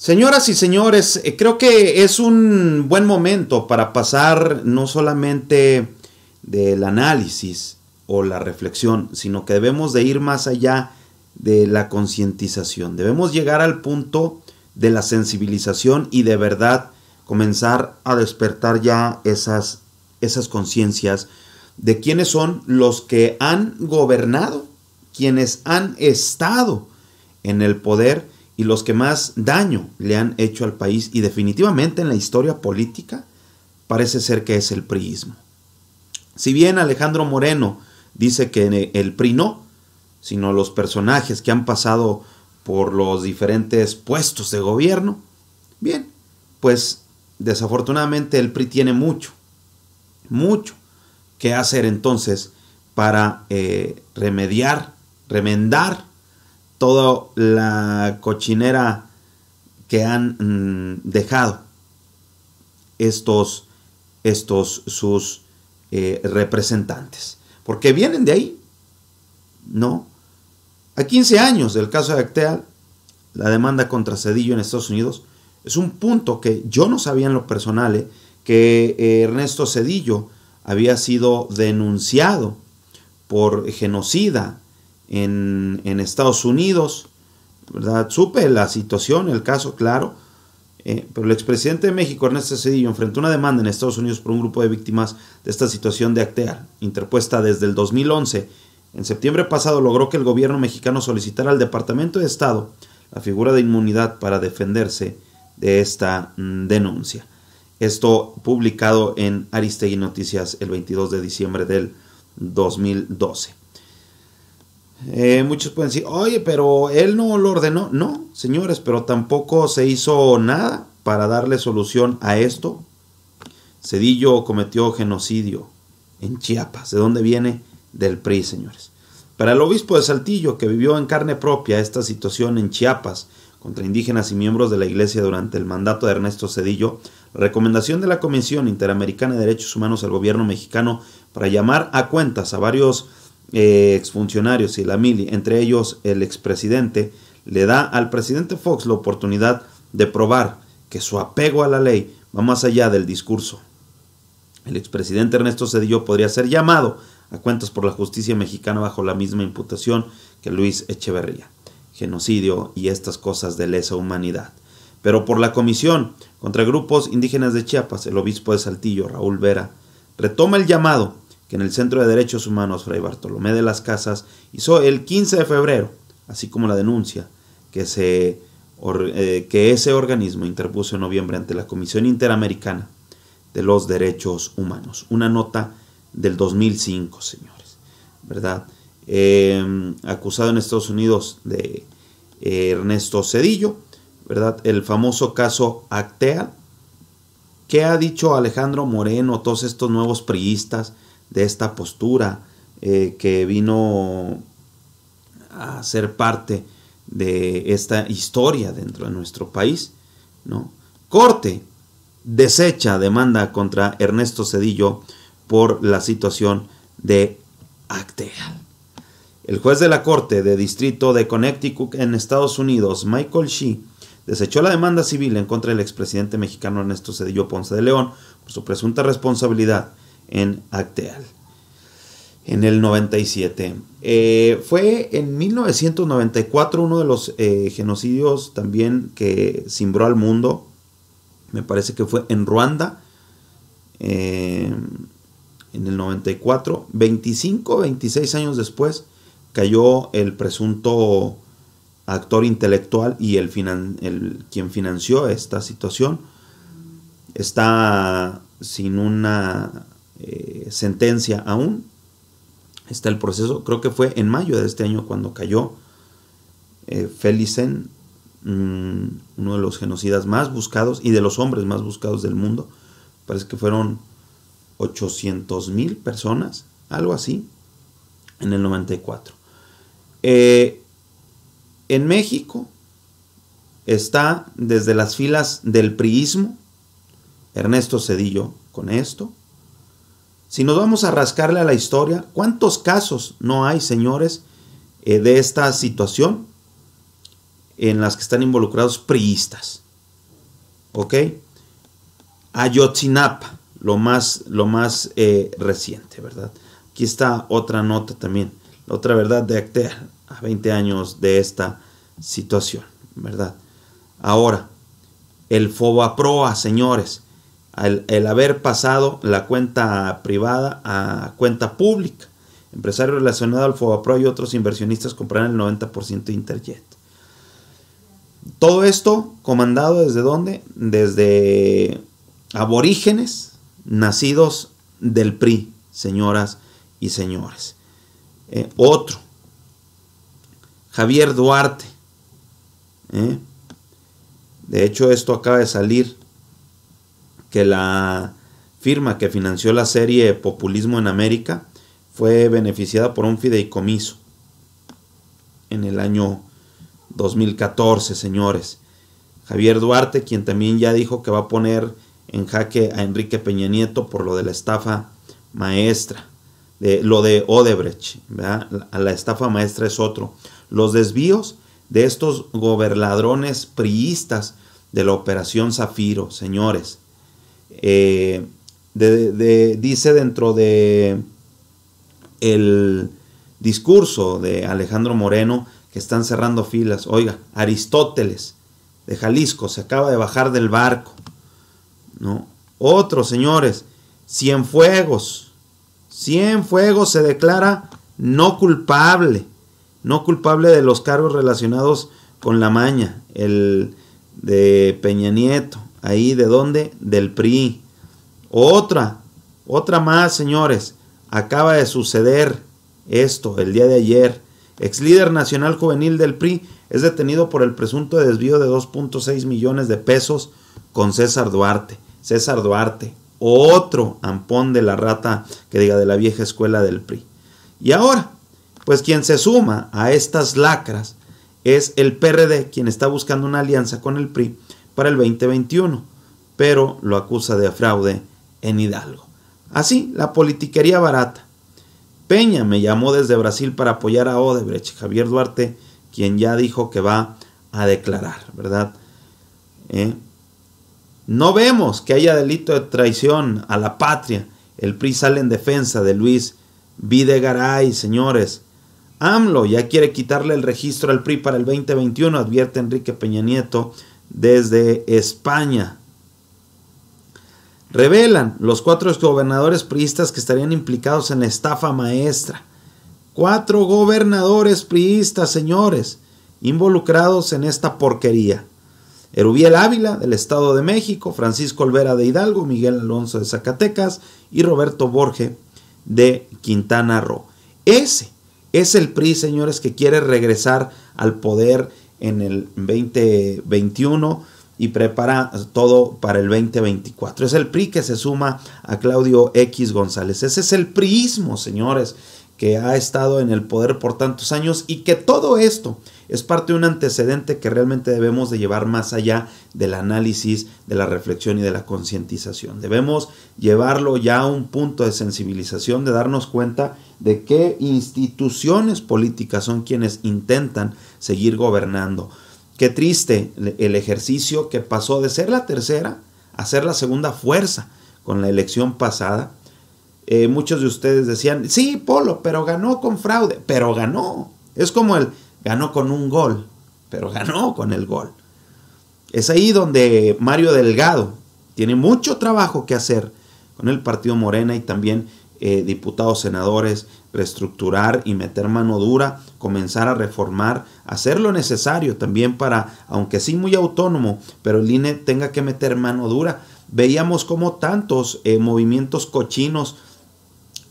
Señoras y señores, eh, creo que es un buen momento para pasar no solamente del análisis o la reflexión, sino que debemos de ir más allá de la concientización. Debemos llegar al punto de la sensibilización y de verdad comenzar a despertar ya esas, esas conciencias de quiénes son los que han gobernado, quienes han estado en el poder y los que más daño le han hecho al país y definitivamente en la historia política parece ser que es el priismo. Si bien Alejandro Moreno dice que el PRI no, sino los personajes que han pasado por los diferentes puestos de gobierno, bien, pues desafortunadamente el PRI tiene mucho, mucho que hacer entonces para eh, remediar, remendar toda la cochinera que han mm, dejado estos, estos sus eh, representantes. Porque vienen de ahí, ¿no? A 15 años del caso de Actea, la demanda contra Cedillo en Estados Unidos, es un punto que yo no sabía en lo personal, eh, que eh, Ernesto Cedillo había sido denunciado por genocida en, Estados Unidos, ¿verdad? Supe la situación, el caso, claro. Eh, pero el expresidente de México, Ernesto Cedillo, enfrentó una demanda en Estados Unidos por un grupo de víctimas de esta situación de actea, interpuesta desde el 2011. En septiembre pasado logró que el gobierno mexicano solicitara al Departamento de Estado la figura de inmunidad para defenderse de esta mm, denuncia. Esto publicado en Aristegui Noticias el 22 de diciembre del 2012. Eh, muchos pueden decir, oye, pero él no lo ordenó. No, señores, pero tampoco se hizo nada para darle solución a esto. Cedillo cometió genocidio en Chiapas. ¿De dónde viene? Del PRI, señores. Para el obispo de Saltillo, que vivió en carne propia esta situación en Chiapas contra indígenas y miembros de la iglesia durante el mandato de Ernesto Cedillo, recomendación de la Comisión Interamericana de Derechos Humanos al gobierno mexicano para llamar a cuentas a varios eh, exfuncionarios y la mili, entre ellos el expresidente, le da al presidente Fox la oportunidad de probar que su apego a la ley va más allá del discurso. El expresidente Ernesto Cedillo podría ser llamado a cuentas por la justicia mexicana bajo la misma imputación que Luis Echeverría, genocidio y estas cosas de lesa humanidad. Pero por la comisión contra grupos indígenas de Chiapas, el obispo de Saltillo, Raúl Vera, retoma el llamado que en el Centro de Derechos Humanos Fray Bartolomé de las Casas hizo el 15 de febrero, así como la denuncia que, se, eh, que ese organismo interpuso en noviembre ante la Comisión Interamericana de los Derechos Humanos. Una nota del 2005, señores, ¿verdad? Em, acusado en Estados Unidos de eh, Ernesto Cedillo, ¿verdad? El famoso caso Actea. ¿Qué ha dicho Alejandro Moreno, todos estos nuevos priistas? de esta postura eh, que vino a ser parte de esta historia dentro de nuestro país. ¿no? Corte desecha demanda contra Ernesto Cedillo por la situación de Actegal. El juez de la Corte de Distrito de Connecticut en Estados Unidos, Michael Shee, desechó la demanda civil en contra del expresidente mexicano Ernesto Cedillo Ponce de León por su presunta responsabilidad en Acteal en el 97. Eh, fue en 1994 uno de los eh, genocidios también que cimbró al mundo. Me parece que fue en Ruanda. Eh, en el 94. 25, 26 años después cayó el presunto actor intelectual y el quien financió esta situación. Está sin una eh, sentencia aún. Está el proceso, creo que fue en mayo de este año cuando cayó eh, Felicen, mm, uno de los genocidas más buscados y de los hombres más buscados del mundo. Parece que fueron 800 mil personas, algo así, en el 94. Eh, en México está desde las filas del priismo, Ernesto Cedillo con esto, si nos vamos a rascarle a la historia, ¿cuántos casos no hay, señores, eh, de esta situación en las que están involucrados priistas? ¿Ok? Ayotzinapa, lo más, lo más eh, reciente, ¿verdad? Aquí está otra nota también, otra verdad de Actea, a 20 años de esta situación, ¿verdad? Ahora, el Fobaproa, señores, el, haber pasado la cuenta privada a cuenta pública. Empresario relacionado al Fobapro y otros inversionistas compraron el 90% de Interjet. Todo esto comandado desde dónde? Desde aborígenes nacidos del PRI, señoras y señores. Eh, otro, Javier Duarte. ¿eh? De hecho, esto acaba de salir que la firma que financió la serie Populismo en América fue beneficiada por un fideicomiso en el año 2014, señores. Javier Duarte, quien también ya dijo que va a poner en jaque a Enrique Peña Nieto por lo de la estafa maestra, de, lo de Odebrecht, ¿verdad? La, la estafa maestra es otro. Los desvíos de estos goberladrones priistas de la operación Zafiro, señores. Eh, dice dentro de el discurso de Alejandro Moreno que están cerrando filas. Oiga, Aristóteles de Jalisco se acaba de bajar del barco. ¿no? Otros, señores, Cienfuegos. Cienfuegos se declara no culpable. No culpable de los cargos relacionados con la maña. El de Peña Nieto ahí de dónde? Del PRI. Otra, otra más, señores. Acaba de suceder esto el día de ayer. Ex líder nacional juvenil del PRI es detenido por el presunto desvío de 2.6 millones de pesos con César Duarte. César Duarte, otro ampón de la rata que diga de la vieja escuela del PRI. Y ahora, pues quien se suma a estas lacras es el PRD, quien está buscando una alianza con el PRI para el 2021, pero lo acusa de fraude en Hidalgo. Así, la politiquería barata. Peña me llamó desde Brasil para apoyar a Odebrecht, Javier Duarte, quien ya dijo que va a declarar, ¿verdad? Eh, no vemos que haya delito de traición a la patria. El PRI sale en defensa de Luis Videgaray, señores. AMLO ya quiere quitarle el registro al PRI para el 2021, advierte Enrique Peña Nieto desde España. Revelan los cuatro gobernadores priistas que estarían implicados en la estafa maestra. Cuatro gobernadores priistas, señores, involucrados en esta porquería. Erubiel Ávila del Estado de México, Francisco Olvera de Hidalgo, Miguel Alonso de Zacatecas y Roberto Borge de Quintana Roo. Ese es el PRI, señores, que quiere regresar al poder en el 2021 y prepara todo para el 2024. Es el PRI que se suma a Claudio X González. Ese es el priismo, señores que ha estado en el poder por tantos años y que todo esto es parte de un antecedente que realmente debemos de llevar más allá del análisis, de la reflexión y de la concientización. Debemos llevarlo ya a un punto de sensibilización, de darnos cuenta de qué instituciones políticas son quienes intentan seguir gobernando. Qué triste el ejercicio que pasó de ser la tercera a ser la segunda fuerza con la elección pasada eh, muchos de ustedes decían, sí, Polo, pero ganó con fraude, pero ganó. Es como el ganó con un gol, pero ganó con el gol. Es ahí donde Mario Delgado tiene mucho trabajo que hacer con el partido Morena y también eh, diputados, senadores, reestructurar y meter mano dura, comenzar a reformar, hacer lo necesario también para, aunque sí muy autónomo, pero el INE tenga que meter mano dura. Veíamos como tantos eh, movimientos cochinos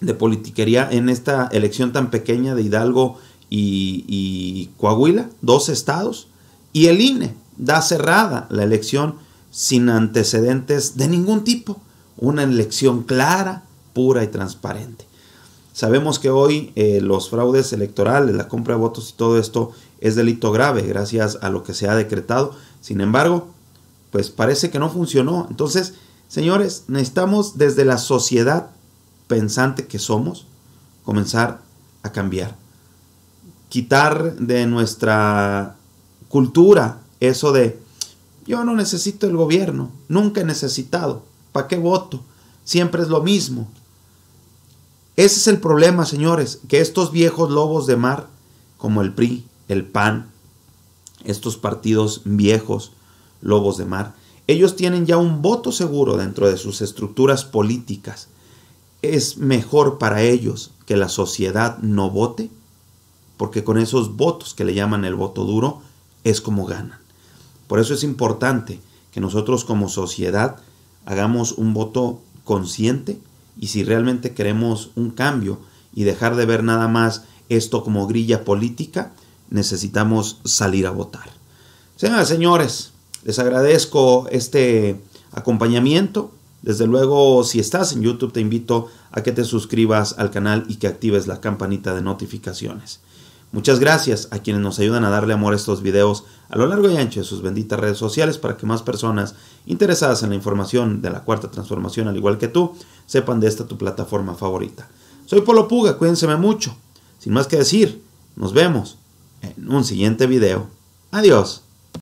de politiquería en esta elección tan pequeña de Hidalgo y, Coahuila, dos estados, y el INE da cerrada la elección sin antecedentes de ningún tipo, una elección clara, pura y transparente. Sabemos que hoy eh, los fraudes electorales, la compra de votos y todo esto es delito grave gracias a lo que se ha decretado. Sin embargo, pues parece que no funcionó. Entonces, señores, necesitamos desde la sociedad pensante que somos, comenzar a cambiar. Quitar de nuestra cultura eso de yo no necesito el gobierno, nunca he necesitado, ¿para qué voto? Siempre es lo mismo. Ese es el problema, señores, que estos viejos lobos de mar, como el PRI, el PAN, estos partidos viejos lobos de mar, ellos tienen ya un voto seguro dentro de sus estructuras políticas es mejor para ellos que la sociedad no vote, porque con esos votos que le llaman el voto duro es como ganan. Por eso es importante que nosotros como sociedad hagamos un voto consciente y si realmente queremos un cambio y dejar de ver nada más esto como grilla política, necesitamos salir a votar. Señoras, señores, les agradezco este acompañamiento. Desde luego, si estás en YouTube, te invito a que te suscribas al canal y que actives la campanita de notificaciones. Muchas gracias a quienes nos ayudan a darle amor a estos videos a lo largo y ancho de sus benditas redes sociales para que más personas interesadas en la información de la cuarta transformación, al igual que tú, sepan de esta tu plataforma favorita. Soy Polo Puga, cuídense mucho. Sin más que decir, nos vemos en un siguiente video. Adiós.